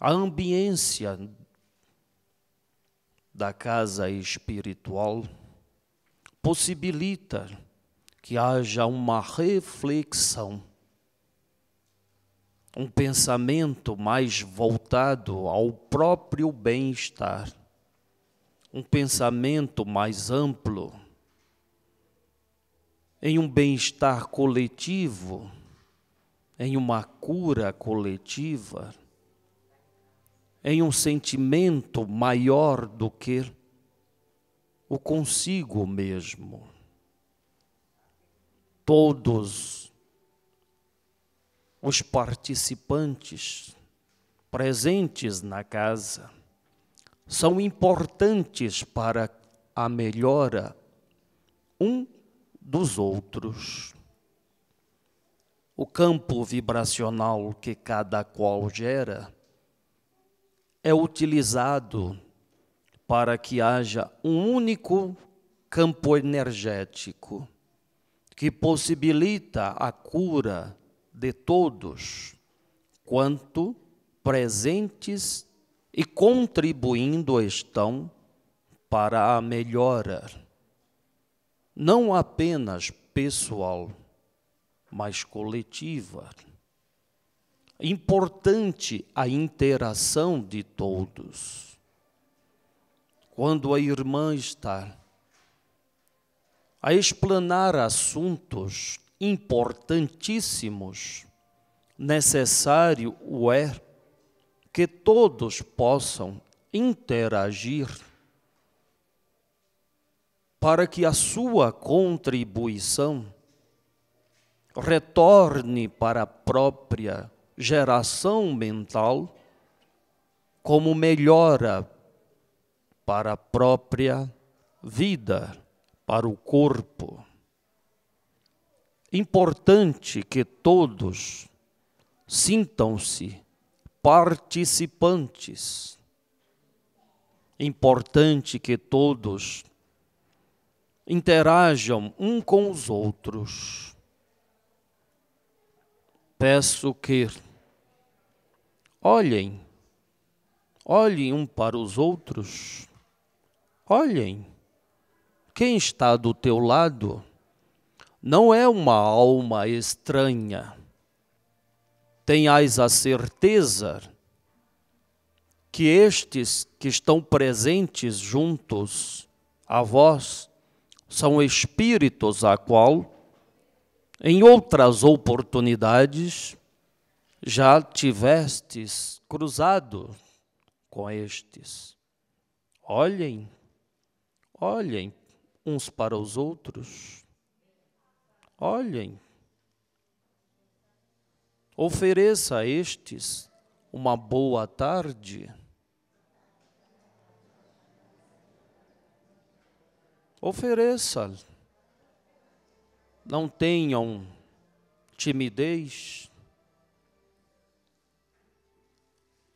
a ambiência da casa espiritual possibilita que haja uma reflexão, um pensamento mais voltado ao próprio bem-estar, um pensamento mais amplo, em um bem-estar coletivo, em uma cura coletiva em um sentimento maior do que o consigo mesmo. Todos os participantes presentes na casa são importantes para a melhora um dos outros. O campo vibracional que cada qual gera é utilizado para que haja um único campo energético que possibilita a cura de todos, quanto presentes e contribuindo estão para a melhora, não apenas pessoal, mas coletiva importante a interação de todos. Quando a irmã está a explanar assuntos importantíssimos, necessário o é que todos possam interagir para que a sua contribuição retorne para a própria geração mental como melhora para a própria vida, para o corpo. Importante que todos sintam-se participantes. Importante que todos interajam um com os outros. Peço que Olhem, olhem um para os outros, olhem. Quem está do teu lado não é uma alma estranha. Tenhais a certeza que estes que estão presentes juntos a vós são espíritos a qual, em outras oportunidades, já tivestes cruzado com estes. Olhem, olhem uns para os outros. Olhem. Ofereça a estes uma boa tarde. Ofereça. Não tenham timidez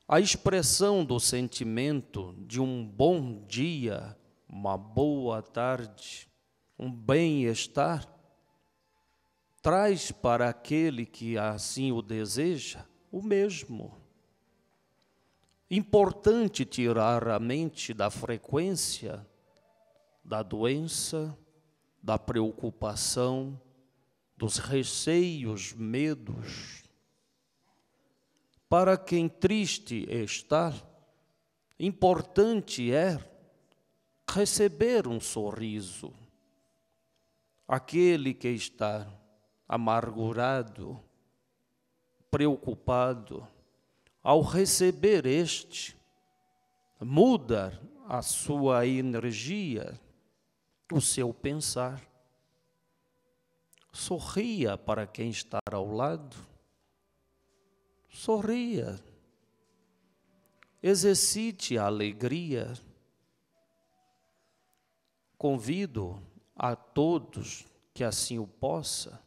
A expressão do sentimento de um bom dia, uma boa tarde, um bem-estar, traz para aquele que assim o deseja o mesmo. Importante tirar a mente da frequência da doença, da preocupação, dos receios, medos, para quem triste está, importante é receber um sorriso. Aquele que está amargurado, preocupado, ao receber este, muda a sua energia, o seu pensar. Sorria para quem está ao lado Sorria. Exercite a alegria. Convido a todos que assim o possa,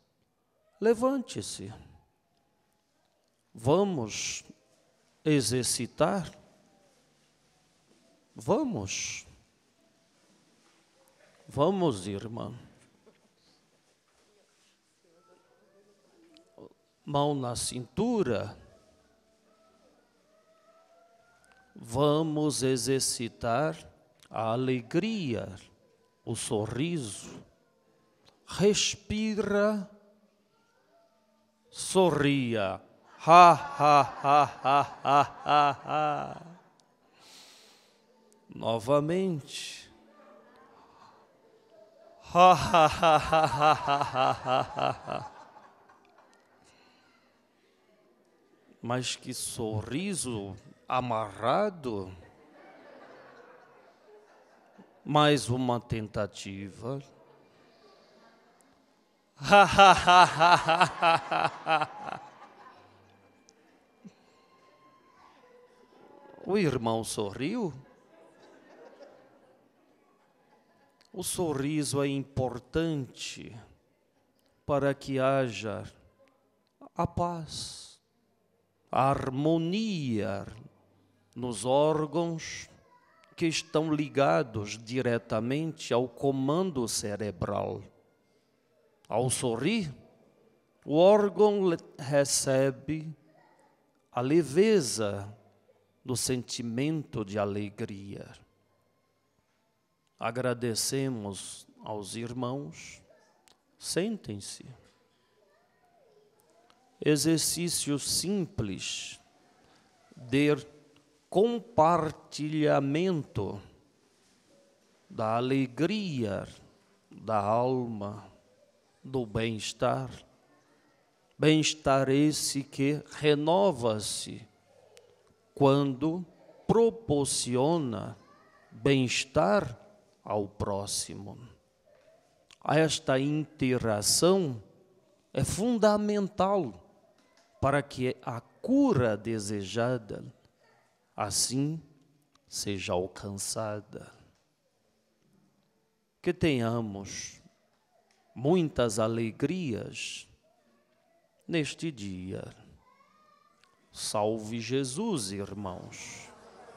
levante-se. Vamos exercitar? Vamos. Vamos, irmã. Mão na cintura. vamos exercitar a alegria, o sorriso. Respira, sorria. Ha, ha, ha, ha, ha, ha, ha. Novamente. Ha, ha, ha, ha, ha, ha, ha, ha. Mas que sorriso amarrado. Mais uma tentativa. o irmão sorriu. O sorriso é importante para que haja a paz a harmonia nos órgãos que estão ligados diretamente ao comando cerebral. Ao sorrir, o órgão recebe a leveza do sentimento de alegria. Agradecemos aos irmãos. Sentem-se exercício simples de compartilhamento da alegria da alma, do bem-estar. Bem-estar esse que renova-se quando proporciona bem-estar ao próximo. Esta interação é fundamental para que a cura desejada assim seja alcançada. Que tenhamos muitas alegrias neste dia. Salve Jesus, irmãos.